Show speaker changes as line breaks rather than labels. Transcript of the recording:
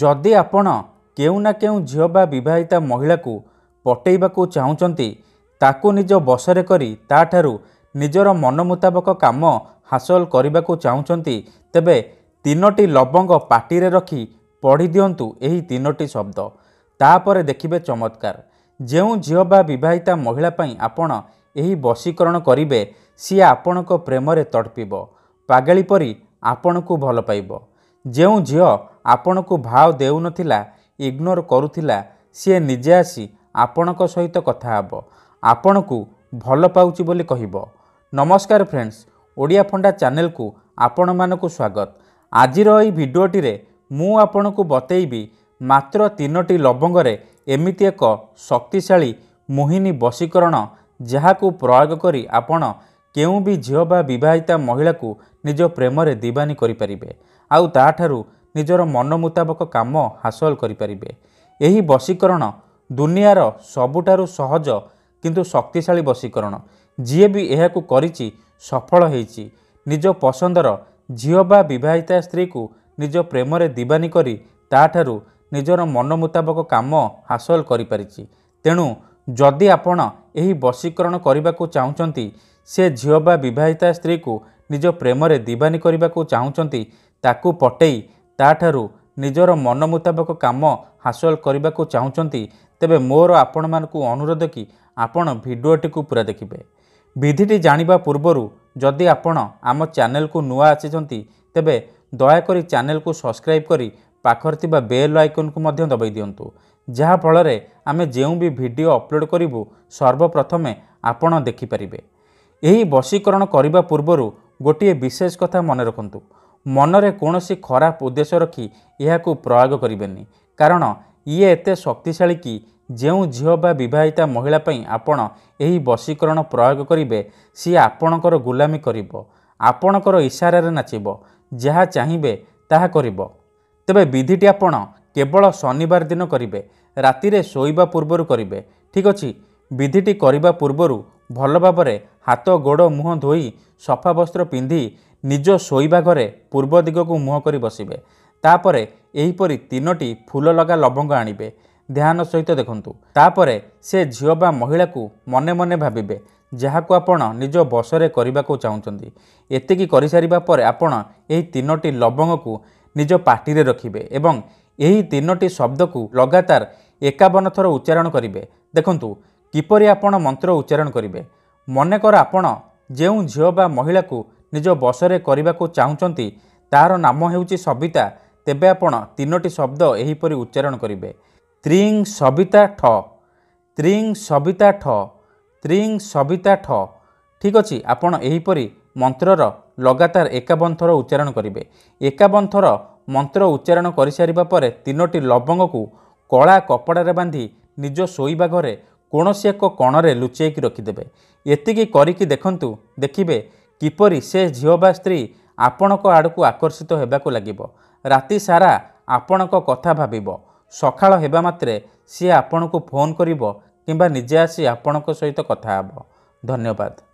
ଯଦି ଆପଣ କେଉଁ ନା କେଉଁ ଝିଅ ବା ବିବାହିତା ମହିଳାକୁ ପଠେଇବାକୁ ଚାହୁଁଛନ୍ତି ତାକୁ ନିଜ ବସରେ କରି ତାଠାରୁ ନିଜର ମନ ମୁତାବକ କାମ ହାସଲ କରିବାକୁ ଚାହୁଁଛନ୍ତି ତେବେ ତିନୋଟି ଲବଙ୍ଗ ପାଟିରେ ରଖି ପଢ଼ି ଦିଅନ୍ତୁ ଏହି ତିନୋଟି ଶବ୍ଦ ତାପରେ ଦେଖିବେ ଚମତ୍କାର ଯେଉଁ ଝିଅ ବା ବିବାହିତା ମହିଳା ପାଇଁ ଆପଣ ଏହି ବଶୀକରଣ କରିବେ ସିଏ ଆପଣଙ୍କ ପ୍ରେମରେ ତଡ଼ପିବ ପାଗେଳି ପରି ଆପଣଙ୍କୁ ଭଲ ପାଇବ ଯେଉଁ ଝିଅ ଆପଣଙ୍କୁ ଭାଓ ଦେଉନଥିଲା ଇଗ୍ନୋର କରୁଥିଲା ସିଏ ନିଜେ ଆସି ଆପଣଙ୍କ ସହିତ କଥା ହେବ ଆପଣଙ୍କୁ ଭଲ ପାଉଛି ବୋଲି କହିବ ନମସ୍କାର ଫ୍ରେଣ୍ଡସ୍ ଓଡ଼ିଆ ଫଣ୍ଡା ଚ୍ୟାନେଲକୁ ଆପଣମାନଙ୍କୁ ସ୍ୱାଗତ ଆଜିର ଏହି ଭିଡ଼ିଓଟିରେ ମୁଁ ଆପଣଙ୍କୁ ବତେଇବି ମାତ୍ର ତିନୋଟି ଲବଙ୍ଗରେ ଏମିତି ଏକ ଶକ୍ତିଶାଳୀ ମୋହିନୀ ବଶୀକରଣ ଯାହାକୁ ପ୍ରୟୋଗ କରି ଆପଣ କେଉଁ ବି ଝିଅ ବା ବିବାହିତା ମହିଳାକୁ ନିଜ ପ୍ରେମରେ ଦିବାନୀ କରିପାରିବେ ଆଉ ତାଠାରୁ ନିଜର ମନ ମୁତାବକ କାମ ହାସଲ କରିପାରିବେ ଏହି ବଶୀକରଣ ଦୁନିଆର ସବୁଠାରୁ ସହଜ କିନ୍ତୁ ଶକ୍ତିଶାଳୀ ବଶୀକରଣ ଯିଏ ବି ଏହାକୁ କରିଛି ସଫଳ ହୋଇଛି ନିଜ ପସନ୍ଦର ଝିଅ ବା ବିବାହିତା ସ୍ତ୍ରୀକୁ ନିଜ ପ୍ରେମରେ ଦିବାନୀ କରି ତାଠାରୁ ନିଜର ମନ ମୁତାବକ କାମ ହାସଲ କରିପାରିଛି ତେଣୁ ଯଦି ଆପଣ ଏହି ବଶୀକରଣ କରିବାକୁ ଚାହୁଁଛନ୍ତି ସେ ଝିଅ ବା ବିବାହିତା ସ୍ତ୍ରୀକୁ ନିଜ ପ୍ରେମରେ ଦିବାନୀ କରିବାକୁ ଚାହୁଁଛନ୍ତି ତାକୁ ପଟେଇ ତାଠାରୁ ନିଜର ମନ ମୁତାବକ କାମ ହାସଲ କରିବାକୁ ଚାହୁଁଛନ୍ତି ତେବେ ମୋର ଆପଣମାନଙ୍କୁ ଅନୁରୋଧ କି ଆପଣ ଭିଡ଼ିଓଟିକୁ ପୁରା ଦେଖିବେ ବିଧିଟି ଜାଣିବା ପୂର୍ବରୁ ଯଦି ଆପଣ ଆମ ଚ୍ୟାନେଲକୁ ନୂଆ ଆସିଛନ୍ତି ତେବେ ଦୟାକରି ଚ୍ୟାନେଲକୁ ସବସ୍କ୍ରାଇବ୍ କରି ପାଖରେ ଥିବା ବେଲ୍ ଆଇକନ୍କୁ ମଧ୍ୟ ଦବାଇ ଦିଅନ୍ତୁ ଯାହାଫଳରେ ଆମେ ଯେଉଁ ବି ଭିଡ଼ିଓ ଅପଲୋଡ଼ କରିବୁ ସର୍ବପ୍ରଥମେ ଆପଣ ଦେଖିପାରିବେ ଏହି ବଶୀକରଣ କରିବା ପୂର୍ବରୁ ଗୋଟିଏ ବିଶେଷ କଥା ମନେ ରଖନ୍ତୁ ମନରେ କୌଣସି ଖରାପ ଉଦ୍ଦେଶ୍ୟ ରଖି ଏହାକୁ ପ୍ରୟୋଗ କରିବେନି କାରଣ ଇଏ ଏତେ ଶକ୍ତିଶାଳୀ କି ଯେଉଁ ଝିଅ ବା ବିବାହିତା ମହିଳା ପାଇଁ ଆପଣ ଏହି ବଶୀକରଣ ପ୍ରୟୋଗ କରିବେ ସିଏ ଆପଣଙ୍କର ଗୁଲାମୀ କରିବ ଆପଣଙ୍କର ଇସାରାରେ ନାଚିବ ଯାହା ଚାହିଁବେ ତାହା କରିବ ତେବେ ବିଧିଟି ଆପଣ କେବଳ ଶନିବାର ଦିନ କରିବେ ରାତିରେ ଶୋଇବା ପୂର୍ବରୁ କରିବେ ଠିକ୍ ଅଛି ବିଧିଟି କରିବା ପୂର୍ବରୁ ଭଲ ଭାବରେ ହାତ ଗୋଡ଼ ମୁହଁ ଧୋଇ ସଫା ବସ୍ତ୍ର ପିନ୍ଧି ନିଜ ଶୋଇବା ଘରେ ପୂର୍ବ ଦିଗକୁ ମୁହଁ କରି ବସିବେ ତାପରେ ଏହିପରି ତିନୋଟି ଫୁଲ ଲଗା ଲବଙ୍ଗ ଆଣିବେ ଧ୍ୟାନ ସହିତ ଦେଖନ୍ତୁ ତାପରେ ସେ ଝିଅ ବା ମହିଳାକୁ ମନେ ମନେ ଭାବିବେ ଯାହାକୁ ଆପଣ ନିଜ ବସରେ କରିବାକୁ ଚାହୁଁଛନ୍ତି ଏତିକି କରିସାରିବା ପରେ ଆପଣ ଏହି ତିନୋଟି ଲବଙ୍ଗକୁ ନିଜ ପାଟିରେ ରଖିବେ ଏବଂ ଏହି ତିନୋଟି ଶବ୍ଦକୁ ଲଗାତାର ଏକାବନ ଥର ଉଚ୍ଚାରଣ କରିବେ ଦେଖନ୍ତୁ କିପରି ଆପଣ ମନ୍ତ୍ର ଉଚ୍ଚାରଣ କରିବେ ମନେକର ଆପଣ ଯେଉଁ ଝିଅ ବା ମହିଳାକୁ ନିଜ ବସରେ କରିବାକୁ ଚାହୁଁଛନ୍ତି ତାହାର ନାମ ହେଉଛି ସବିତା ତେବେ ଆପଣ ତିନୋଟି ଶବ୍ଦ ଏହିପରି ଉଚ୍ଚାରଣ କରିବେ ତ୍ରିଂ ସବିତା ଠ ତ୍ରିଂ ସବିତା ଠ ତ୍ରିଂ ସବିତା ଠ ଠିକ୍ ଅଛି ଆପଣ ଏହିପରି ମନ୍ତ୍ରର ଲଗାତାର ଏକାବନ୍ଥର ଉଚ୍ଚାରଣ କରିବେ ଏକାବନ୍ଥର ମନ୍ତ୍ର ଉଚ୍ଚାରଣ କରିସାରିବା ପରେ ତିନୋଟି ଲବଙ୍ଗକୁ କଳା କପଡ଼ାରେ ବାନ୍ଧି ନିଜ ଶୋଇବା ଘରେ କୌଣସି ଏକ କଣରେ ଲୁଚାଇକି ରଖିଦେବେ ଏତିକି କରିକି ଦେଖନ୍ତୁ ଦେଖିବେ କିପରି ସେ ଝିଅ ବା ସ୍ତ୍ରୀ ଆପଣଙ୍କ ଆଡ଼କୁ ଆକର୍ଷିତ ହେବାକୁ ଲାଗିବ ରାତି ସାରା ଆପଣଙ୍କ କଥା ଭାବିବ ସକାଳ ହେବା ମାତ୍ରେ ସିଏ ଆପଣଙ୍କୁ ଫୋନ୍ କରିବ କିମ୍ବା ନିଜେ ଆସି ଆପଣଙ୍କ ସହିତ କଥା ହେବ ଧନ୍ୟବାଦ